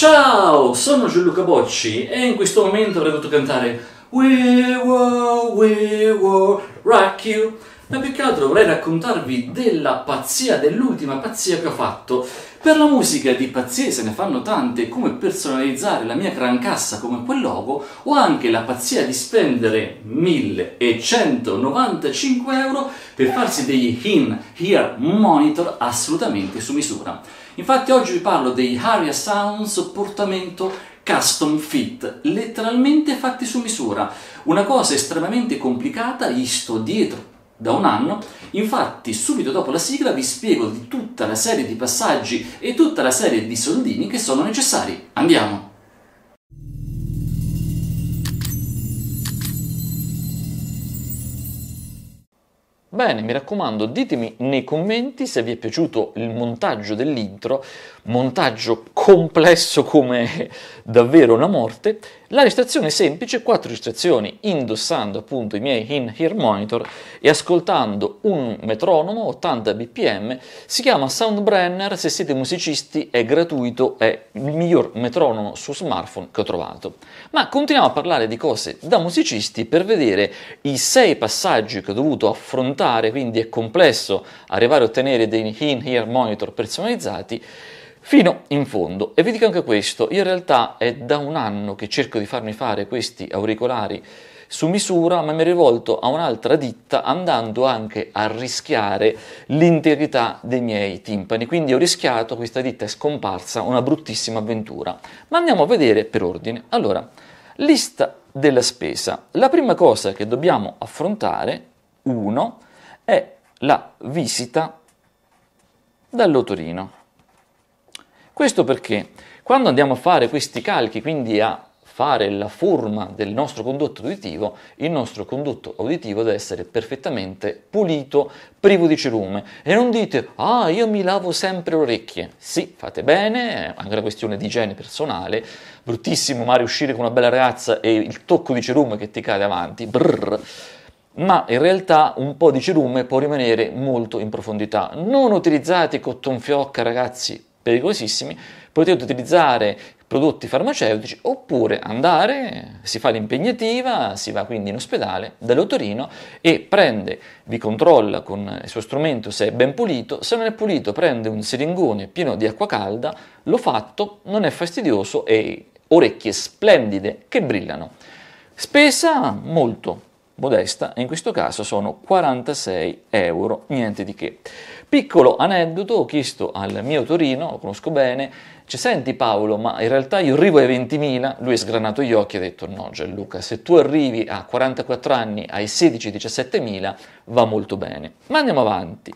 Ciao, sono Gianluca Bocci e in questo momento avrei dovuto cantare We will, we will rock you. Ma più che altro vorrei raccontarvi della pazzia, dell'ultima pazzia che ho fatto. Per la musica di pazzie se ne fanno tante, come personalizzare la mia crancassa come quel logo, o anche la pazzia di spendere 1195 euro per farsi degli in ear monitor assolutamente su misura. Infatti oggi vi parlo dei Harrier Sound Sopportamento custom fit, letteralmente fatti su misura. Una cosa estremamente complicata, gli sto dietro da un anno, infatti subito dopo la sigla vi spiego di tutta la serie di passaggi e tutta la serie di soldini che sono necessari. Andiamo! Bene, mi raccomando, ditemi nei commenti se vi è piaciuto il montaggio dell'intro, montaggio complesso come davvero una morte, la registrazione semplice, quattro registrazioni indossando appunto i miei in-ear monitor e ascoltando un metronomo 80 bpm, si chiama Soundbrenner, se siete musicisti è gratuito, è il miglior metronomo su smartphone che ho trovato. Ma continuiamo a parlare di cose da musicisti per vedere i sei passaggi che ho dovuto affrontare, quindi è complesso arrivare a ottenere dei in-ear monitor personalizzati, fino in fondo. E vi dico anche questo, in realtà è da un anno che cerco di farmi fare questi auricolari su misura, ma mi è rivolto a un'altra ditta andando anche a rischiare l'integrità dei miei timpani. Quindi ho rischiato, questa ditta è scomparsa, una bruttissima avventura. Ma andiamo a vedere per ordine. Allora, lista della spesa. La prima cosa che dobbiamo affrontare, uno, è la visita dall'otorino. Questo perché quando andiamo a fare questi calchi, quindi a fare la forma del nostro condotto uditivo, il nostro condotto uditivo deve essere perfettamente pulito, privo di cerume. E non dite, ah, io mi lavo sempre le orecchie. Sì, fate bene, è anche una questione di igiene personale. Bruttissimo ma riuscire con una bella ragazza e il tocco di cerume che ti cade avanti, brrr ma in realtà un po' di cerume può rimanere molto in profondità. Non utilizzate cotton fiocca, ragazzi, pericolosissimi, potete utilizzare prodotti farmaceutici oppure andare, si fa l'impegnativa, si va quindi in ospedale dall'otorino e prende, vi controlla con il suo strumento se è ben pulito, se non è pulito prende un siringone pieno di acqua calda, l'ho fatto, non è fastidioso e orecchie splendide che brillano. Spesa molto modesta, in questo caso sono 46 euro, niente di che. Piccolo aneddoto, ho chiesto al mio Torino, lo conosco bene, ci senti Paolo, ma in realtà io arrivo ai 20.000, lui ha sgranato gli occhi e ha detto no Gianluca, se tu arrivi a 44 anni ai 16-17.000 va molto bene. Ma andiamo avanti.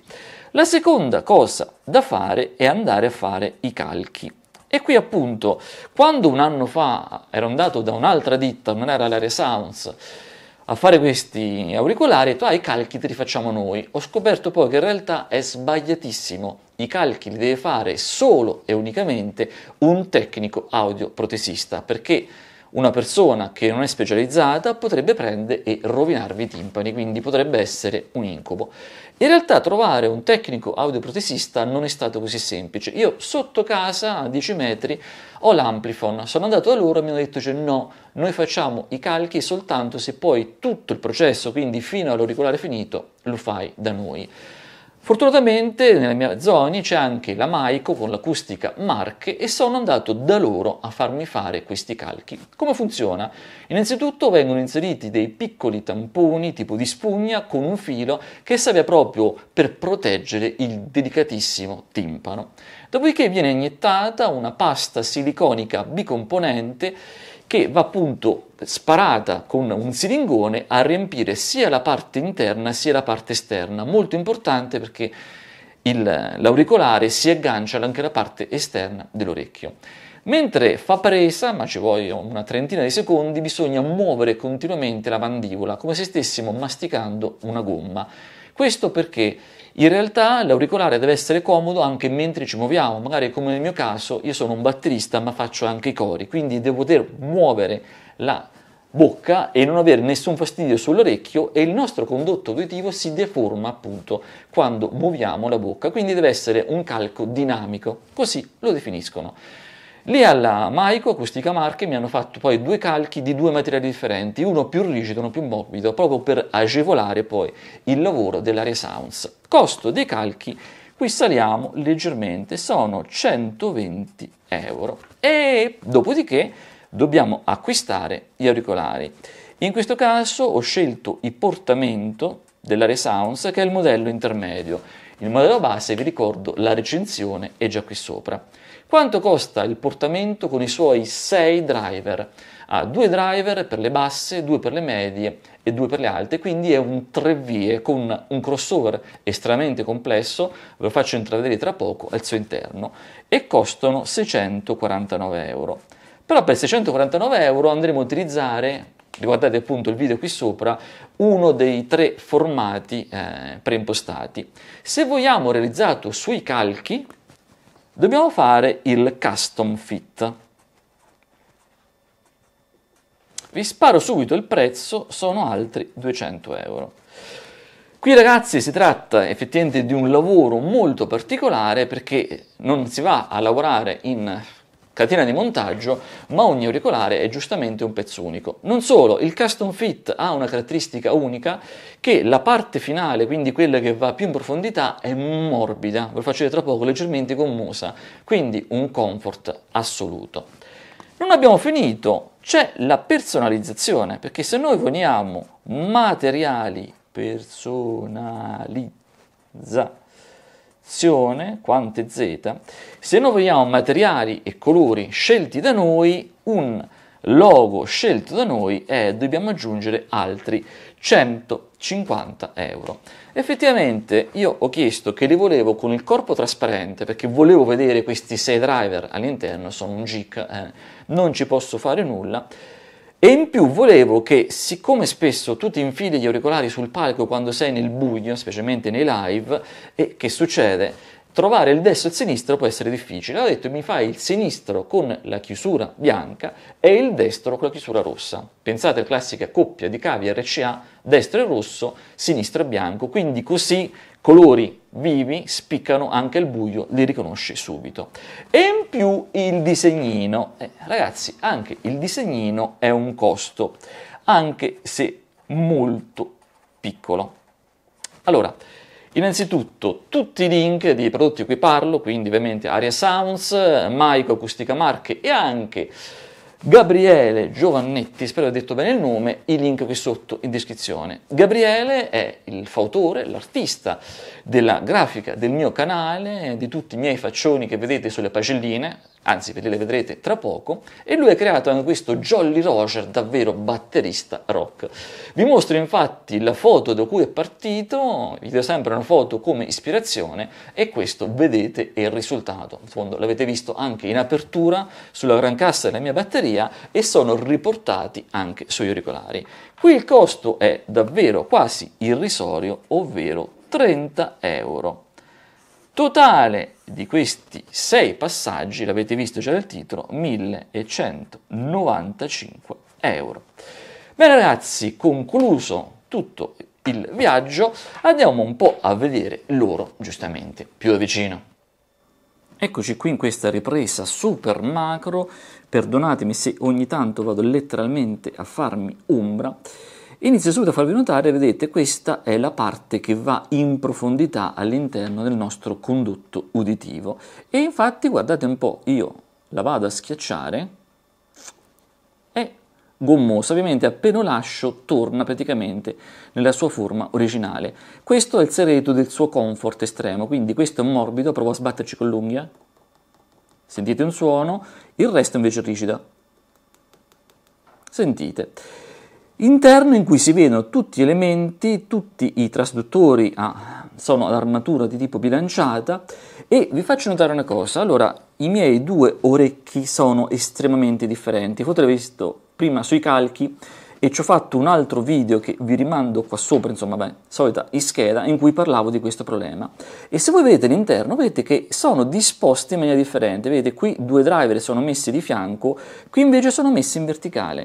La seconda cosa da fare è andare a fare i calchi. E qui appunto, quando un anno fa ero andato da un'altra ditta, non era l'Area Sounds, a fare questi auricolari e detto, ah, i calchi te li facciamo noi. Ho scoperto poi che in realtà è sbagliatissimo. I calchi li deve fare solo e unicamente un tecnico audioprotesista, perché una persona che non è specializzata potrebbe prendere e rovinarvi i timpani, quindi potrebbe essere un incubo. In realtà trovare un tecnico audioprotesista non è stato così semplice. Io sotto casa, a 10 metri, ho l'amplifon. Sono andato da loro e mi hanno detto cioè, no, noi facciamo i calchi soltanto se poi tutto il processo, quindi fino all'auricolare finito, lo fai da noi. Fortunatamente nella mia zona c'è anche la Maico con l'acustica Marche e sono andato da loro a farmi fare questi calchi. Come funziona? Innanzitutto vengono inseriti dei piccoli tamponi tipo di spugna con un filo che serve proprio per proteggere il delicatissimo timpano. Dopodiché viene iniettata una pasta siliconica bicomponente che va appunto sparata con un siringone a riempire sia la parte interna sia la parte esterna, molto importante perché il, l'auricolare si aggancia anche alla parte esterna dell'orecchio. Mentre fa presa, ma ci vogliono una trentina di secondi, bisogna muovere continuamente la mandibola come se stessimo masticando una gomma. Questo perché in realtà l'auricolare deve essere comodo anche mentre ci muoviamo, magari come nel mio caso io sono un batterista ma faccio anche i cori, quindi devo poter muovere la bocca e non avere nessun fastidio sull'orecchio e il nostro condotto uditivo si deforma appunto quando muoviamo la bocca, quindi deve essere un calco dinamico, così lo definiscono. Lì alla Maico Acustica Marche mi hanno fatto poi due calchi di due materiali differenti, uno più rigido, uno più morbido, proprio per agevolare poi il lavoro dell'area Sounds. Costo dei calchi, qui saliamo leggermente, sono 120 euro e dopodiché dobbiamo acquistare gli auricolari. In questo caso ho scelto il portamento dell'area Sounds che è il modello intermedio. Il modello base, vi ricordo, la recensione è già qui sopra. Quanto costa il portamento con i suoi 6 driver? Ha due driver per le basse, due per le medie e due per le alte, quindi è un tre vie con un crossover estremamente complesso, ve lo faccio intravedere tra poco al suo interno, e costano 649 euro. Però per 649 euro andremo a utilizzare guardate appunto il video qui sopra, uno dei tre formati eh, preimpostati. Se vogliamo realizzato sui calchi, dobbiamo fare il custom fit. Vi sparo subito il prezzo, sono altri 200 euro. Qui ragazzi si tratta effettivamente di un lavoro molto particolare perché non si va a lavorare in catena di montaggio, ma ogni auricolare è giustamente un pezzo unico. Non solo, il custom fit ha una caratteristica unica che la parte finale, quindi quella che va più in profondità, è morbida, ve lo faccio vedere tra poco, leggermente gommosa, quindi un comfort assoluto. Non abbiamo finito, c'è la personalizzazione, perché se noi vogliamo materiali personalizzati, frazione, quante z, se noi vogliamo materiali e colori scelti da noi, un logo scelto da noi e dobbiamo aggiungere altri 150 euro. Effettivamente io ho chiesto che li volevo con il corpo trasparente perché volevo vedere questi 6 driver all'interno, sono un GIC, eh, non ci posso fare nulla e in più volevo che, siccome spesso tu ti infili gli auricolari sul palco quando sei nel buio, specialmente nei live, e che succede? Trovare il destro e il sinistro può essere difficile. Ho detto mi fai il sinistro con la chiusura bianca e il destro con la chiusura rossa. Pensate alla classica coppia di cavi RCA, destro e rosso, sinistro e bianco, quindi così colori vivi spiccano anche il buio, li riconosci subito. E in più il disegnino. Eh, ragazzi, anche il disegnino è un costo, anche se molto piccolo. Allora, innanzitutto tutti i link dei prodotti di cui parlo, quindi ovviamente Aria Sounds, Maico Acustica Marche e anche Gabriele Giovannetti, spero di aver detto bene il nome, il link qui sotto in descrizione. Gabriele è il fautore, l'artista della grafica del mio canale, di tutti i miei faccioni che vedete sulle pagelline, anzi ve le vedrete tra poco, e lui ha creato anche questo Jolly Roger, davvero batterista rock. Vi mostro infatti la foto da cui è partito, vi do sempre una foto come ispirazione e questo vedete il risultato. In fondo l'avete visto anche in apertura sulla gran cassa della mia batteria e sono riportati anche sugli auricolari. Qui il costo è davvero quasi irrisorio, ovvero 30 euro. Totale di questi sei passaggi, l'avete visto già dal titolo, 1195 euro. Bene ragazzi, concluso tutto il viaggio, andiamo un po' a vedere loro giustamente più da vicino. Eccoci qui in questa ripresa super macro, perdonatemi se ogni tanto vado letteralmente a farmi ombra, Inizio subito a farvi notare, vedete, questa è la parte che va in profondità all'interno del nostro condotto uditivo e infatti guardate un po', io la vado a schiacciare, è gommosa, ovviamente appena lascio torna praticamente nella sua forma originale. Questo è il segreto del suo comfort estremo, quindi questo è morbido, provo a sbatterci con l'unghia, sentite un suono, il resto invece è rigido. Sentite interno in cui si vedono tutti gli elementi, tutti i trasduttori ah, sono ad armatura di tipo bilanciata e vi faccio notare una cosa, allora i miei due orecchi sono estremamente differenti, potete aver visto prima sui calchi e ci ho fatto un altro video che vi rimando qua sopra, insomma, beh, solita ischeda, in cui parlavo di questo problema. E se voi vedete l'interno, vedete che sono disposti in maniera differente, vedete qui due driver sono messi di fianco, qui invece sono messi in verticale.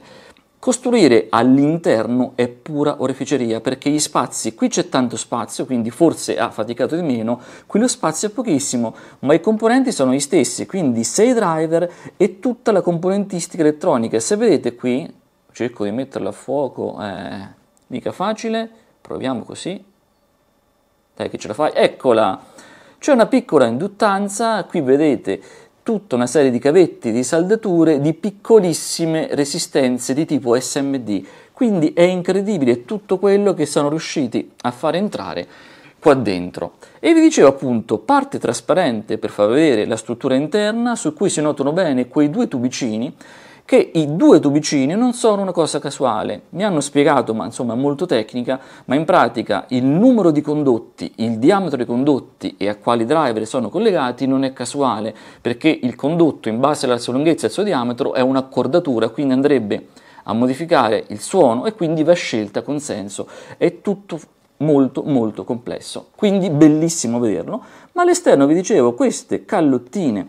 Costruire all'interno è pura oreficeria perché gli spazi, qui c'è tanto spazio, quindi forse ha faticato di meno, qui lo spazio è pochissimo, ma i componenti sono gli stessi, quindi 6 driver e tutta la componentistica elettronica. Se vedete qui, cerco di metterla a fuoco, eh, mica facile, proviamo così, dai che ce la fai, eccola! C'è una piccola induttanza, qui vedete tutta una serie di cavetti, di saldature, di piccolissime resistenze di tipo SMD. Quindi è incredibile tutto quello che sono riusciti a far entrare qua dentro. E vi dicevo appunto parte trasparente per far vedere la struttura interna su cui si notano bene quei due tubicini che i due tubicini non sono una cosa casuale. Mi hanno spiegato, ma insomma è molto tecnica, ma in pratica il numero di condotti, il diametro dei condotti e a quali driver sono collegati non è casuale, perché il condotto in base alla sua lunghezza e al suo diametro è un'accordatura, quindi andrebbe a modificare il suono e quindi va scelta con senso. È tutto molto molto complesso, quindi bellissimo vederlo, ma all'esterno vi dicevo queste callottine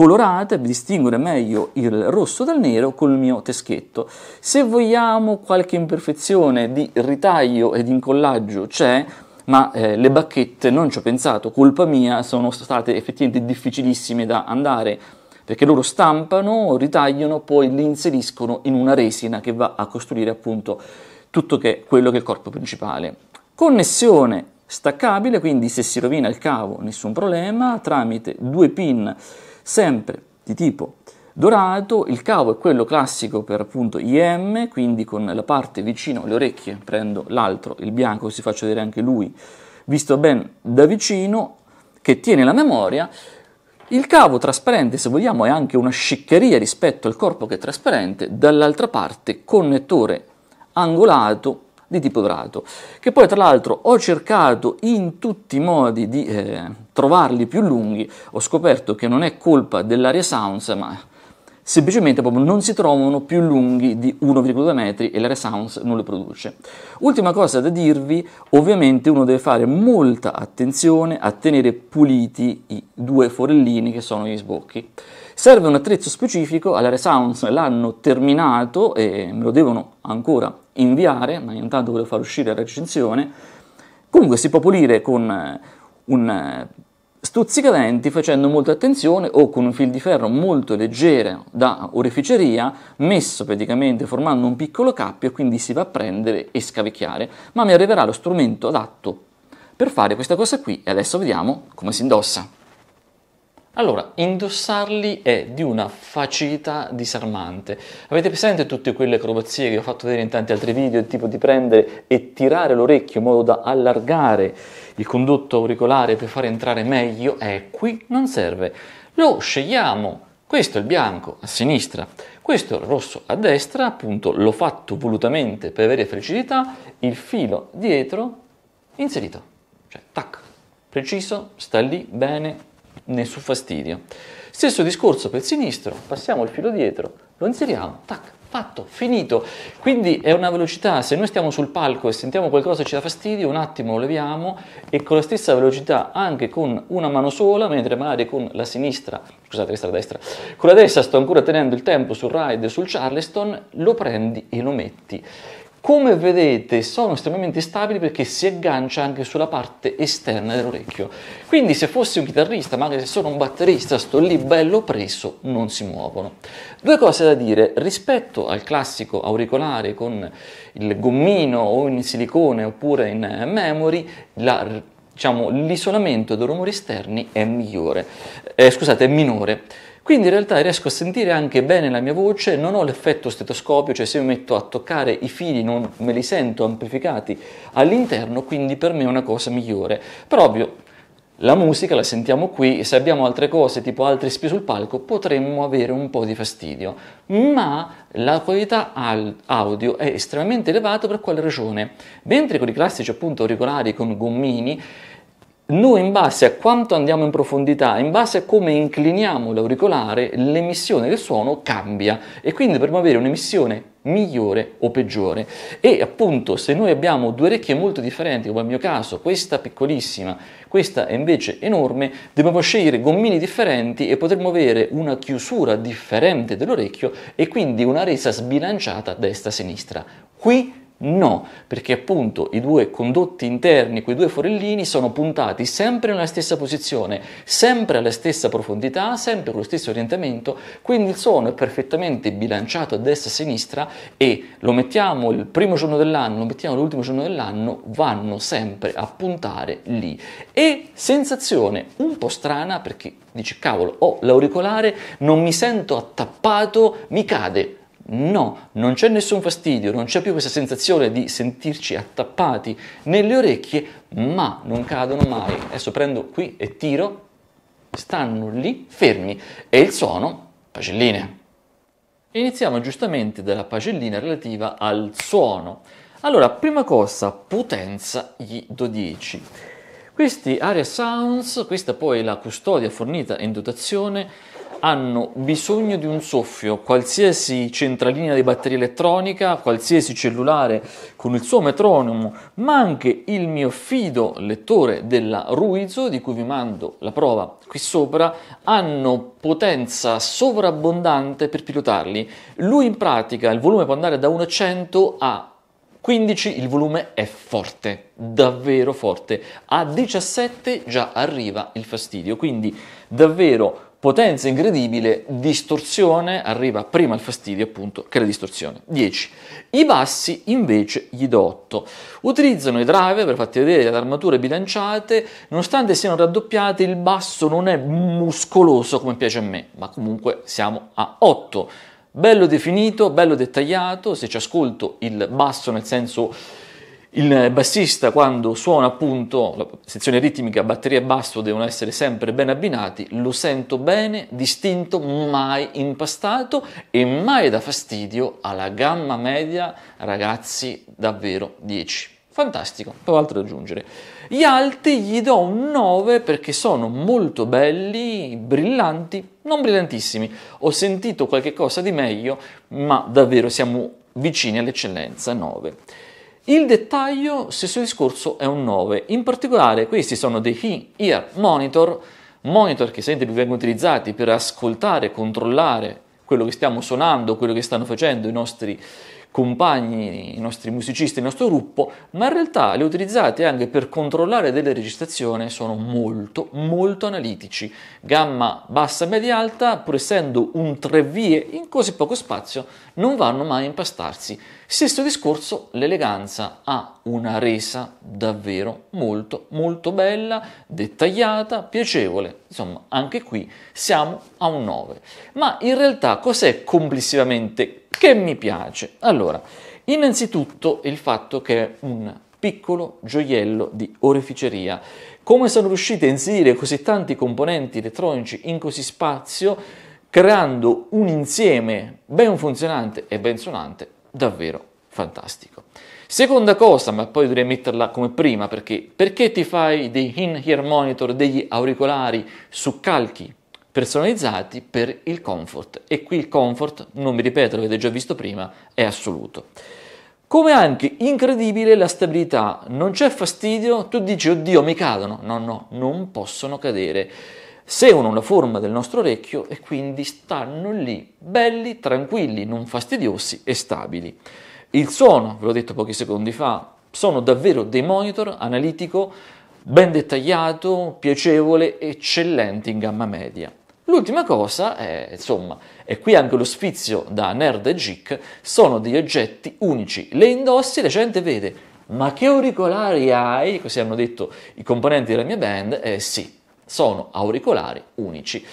colorate, distinguere meglio il rosso dal nero col mio teschetto. Se vogliamo qualche imperfezione di ritaglio e di incollaggio c'è, ma eh, le bacchette non ci ho pensato, colpa mia, sono state effettivamente difficilissime da andare perché loro stampano, ritagliano, poi li inseriscono in una resina che va a costruire appunto tutto che, è quello che è il corpo principale. Connessione staccabile, quindi se si rovina il cavo nessun problema, tramite due pin sempre di tipo dorato, il cavo è quello classico per appunto IM, quindi con la parte vicino alle orecchie prendo l'altro, il bianco, si faccio vedere anche lui, visto ben da vicino, che tiene la memoria. Il cavo trasparente, se vogliamo, è anche una sciccheria rispetto al corpo che è trasparente, dall'altra parte connettore angolato di tipo idrato, che poi tra l'altro ho cercato in tutti i modi di eh, trovarli più lunghi, ho scoperto che non è colpa dell'area Sounds, ma semplicemente proprio non si trovano più lunghi di 1,2 metri e la sounds non le produce. Ultima cosa da dirvi, ovviamente uno deve fare molta attenzione a tenere puliti i due forellini che sono gli sbocchi. Serve un attrezzo specifico, alla Resounds l'hanno terminato e me lo devono ancora inviare, ma intanto volevo far uscire la recensione. Comunque si può pulire con eh, un eh, stuzzicadenti facendo molta attenzione o con un fil di ferro molto leggero da oreficeria messo praticamente formando un piccolo cappio quindi si va a prendere e scavecchiare ma mi arriverà lo strumento adatto per fare questa cosa qui e adesso vediamo come si indossa allora, indossarli è di una facilità disarmante. Avete presente tutte quelle acrobazie che ho fatto vedere in tanti altri video, il tipo di prendere e tirare l'orecchio in modo da allargare il condotto auricolare per far entrare meglio? Eh, qui non serve. Lo scegliamo. Questo è il bianco a sinistra, questo è il rosso a destra, appunto l'ho fatto volutamente per avere felicità, il filo dietro inserito, cioè tac, preciso, sta lì bene, nessun fastidio. Stesso discorso per il sinistro, passiamo il filo dietro, lo inseriamo, tac, fatto, finito. Quindi è una velocità, se noi stiamo sul palco e sentiamo qualcosa che ci dà fastidio, un attimo lo leviamo e con la stessa velocità anche con una mano sola, mentre magari con la sinistra, scusate questa è la destra, con la destra sto ancora tenendo il tempo sul ride, sul charleston, lo prendi e lo metti. Come vedete sono estremamente stabili perché si aggancia anche sulla parte esterna dell'orecchio. Quindi se fossi un chitarrista, ma anche se sono un batterista, sto lì bello preso, non si muovono. Due cose da dire, rispetto al classico auricolare con il gommino o in silicone oppure in eh, memory, la, diciamo, l'isolamento dei rumori esterni è, migliore, eh, scusate, è minore. Quindi in realtà riesco a sentire anche bene la mia voce, non ho l'effetto stetoscopio, cioè se mi metto a toccare i fili non me li sento amplificati all'interno, quindi per me è una cosa migliore. Però ovvio, la musica la sentiamo qui, se abbiamo altre cose tipo altri spi sul palco potremmo avere un po' di fastidio, ma la qualità audio è estremamente elevata per quale ragione? Mentre con i classici appunto auricolari con gommini noi in base a quanto andiamo in profondità, in base a come incliniamo l'auricolare, l'emissione del suono cambia e quindi per avere un'emissione migliore o peggiore. E appunto se noi abbiamo due orecchie molto differenti, come nel mio caso, questa piccolissima, questa è invece enorme, dobbiamo scegliere gommini differenti e potremmo avere una chiusura differente dell'orecchio e quindi una resa sbilanciata destra-sinistra. Qui No, perché appunto i due condotti interni, quei due forellini, sono puntati sempre nella stessa posizione, sempre alla stessa profondità, sempre con lo stesso orientamento, quindi il suono è perfettamente bilanciato a destra e a sinistra e lo mettiamo il primo giorno dell'anno, lo mettiamo l'ultimo giorno dell'anno, vanno sempre a puntare lì. E sensazione un po' strana perché dici cavolo, ho l'auricolare, non mi sento attappato, mi cade No, non c'è nessun fastidio, non c'è più questa sensazione di sentirci attappati nelle orecchie, ma non cadono mai. Adesso prendo qui e tiro, stanno lì fermi e il suono, pagelline. Iniziamo giustamente dalla pagellina relativa al suono. Allora, prima cosa, potenza gli do 10. Questi Area Sounds, questa poi è la custodia fornita in dotazione, hanno bisogno di un soffio, qualsiasi centralina di batteria elettronica, qualsiasi cellulare con il suo metronomo, ma anche il mio fido lettore della Ruizo, di cui vi mando la prova qui sopra, hanno potenza sovrabbondante per pilotarli. Lui in pratica il volume può andare da 1 a 100 a 15 il volume è forte, davvero forte. A 17 già arriva il fastidio, quindi davvero potenza incredibile, distorsione, arriva prima il fastidio appunto che la distorsione. 10. I bassi invece gli do 8. Utilizzano i driver per farti vedere le armature bilanciate, nonostante siano raddoppiate il basso non è muscoloso come piace a me, ma comunque siamo a 8. Bello definito, bello dettagliato, se ci ascolto il basso nel senso il bassista quando suona appunto la sezione ritmica, batteria e basso devono essere sempre ben abbinati, lo sento bene, distinto, mai impastato e mai da fastidio alla gamma media, ragazzi, davvero 10. Fantastico, poco altro da aggiungere. Gli alti gli do un 9 perché sono molto belli, brillanti, non brillantissimi. Ho sentito qualche cosa di meglio, ma davvero siamo vicini all'eccellenza 9. Il dettaglio, stesso discorso, è un 9. In particolare questi sono dei ear monitor, monitor che sempre vengono utilizzati per ascoltare, controllare quello che stiamo suonando, quello che stanno facendo i nostri compagni, i nostri musicisti, il nostro gruppo, ma in realtà le utilizzate anche per controllare delle registrazioni sono molto molto analitici. Gamma bassa, media alta, pur essendo un tre vie in così poco spazio, non vanno mai a impastarsi. Sesto discorso, l'eleganza ha una resa davvero molto molto bella, dettagliata, piacevole. Insomma, anche qui siamo a un 9. Ma in realtà cos'è complessivamente che mi piace. Allora, innanzitutto il fatto che è un piccolo gioiello di oreficeria. Come sono riusciti a inserire così tanti componenti elettronici in così spazio, creando un insieme ben funzionante e ben suonante, davvero fantastico. Seconda cosa, ma poi dovrei metterla come prima, perché perché ti fai dei in-ear monitor, degli auricolari su calchi personalizzati per il comfort e qui il comfort, non mi ripeto, l'avete già visto prima, è assoluto. Come anche incredibile la stabilità, non c'è fastidio, tu dici oddio mi cadono, no no, non possono cadere, seguono la forma del nostro orecchio e quindi stanno lì, belli, tranquilli, non fastidiosi e stabili. Il suono, ve l'ho detto pochi secondi fa, sono davvero dei monitor analitico ben dettagliato, piacevole, eccellente in gamma media. L'ultima cosa, è, insomma, e qui anche lo sfizio da nerd e geek, sono degli oggetti unici. Le indossi, la gente vede, ma che auricolari hai? Così hanno detto i componenti della mia band, eh, sì, sono auricolari unici.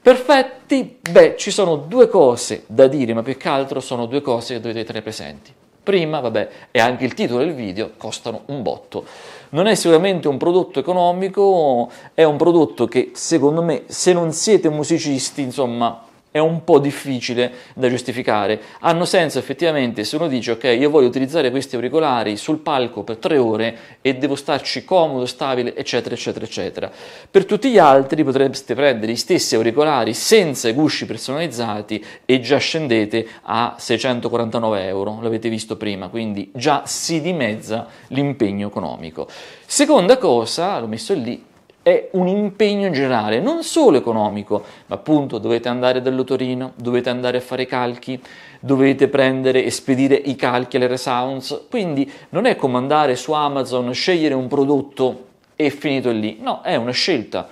Perfetti? Beh, ci sono due cose da dire, ma più che altro sono due cose che dovete tenere presenti. Prima, vabbè, e anche il titolo del video costano un botto non è sicuramente un prodotto economico, è un prodotto che secondo me se non siete musicisti, insomma, è un po' difficile da giustificare. Hanno senso effettivamente se uno dice ok, io voglio utilizzare questi auricolari sul palco per tre ore e devo starci comodo, stabile, eccetera, eccetera, eccetera. Per tutti gli altri potreste prendere gli stessi auricolari senza i gusci personalizzati e già scendete a 649 euro, l'avete visto prima, quindi già si dimezza l'impegno economico. Seconda cosa, l'ho messo lì, è un impegno generale, non solo economico, ma appunto dovete andare dall'otorino, dovete andare a fare calchi, dovete prendere e spedire i calchi alle resounds, quindi non è come andare su Amazon, scegliere un prodotto e finito lì, no, è una scelta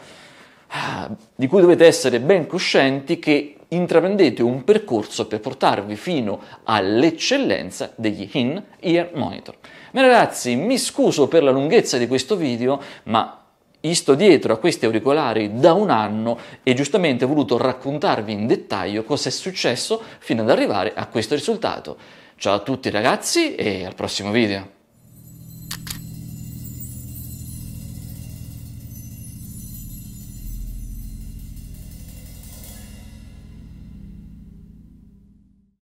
ah, di cui dovete essere ben coscienti che intraprendete un percorso per portarvi fino all'eccellenza degli in-ear monitor. Bene ragazzi, mi scuso per la lunghezza di questo video, ma sto dietro a questi auricolari da un anno e giustamente ho voluto raccontarvi in dettaglio cosa è successo fino ad arrivare a questo risultato. Ciao a tutti ragazzi e al prossimo video!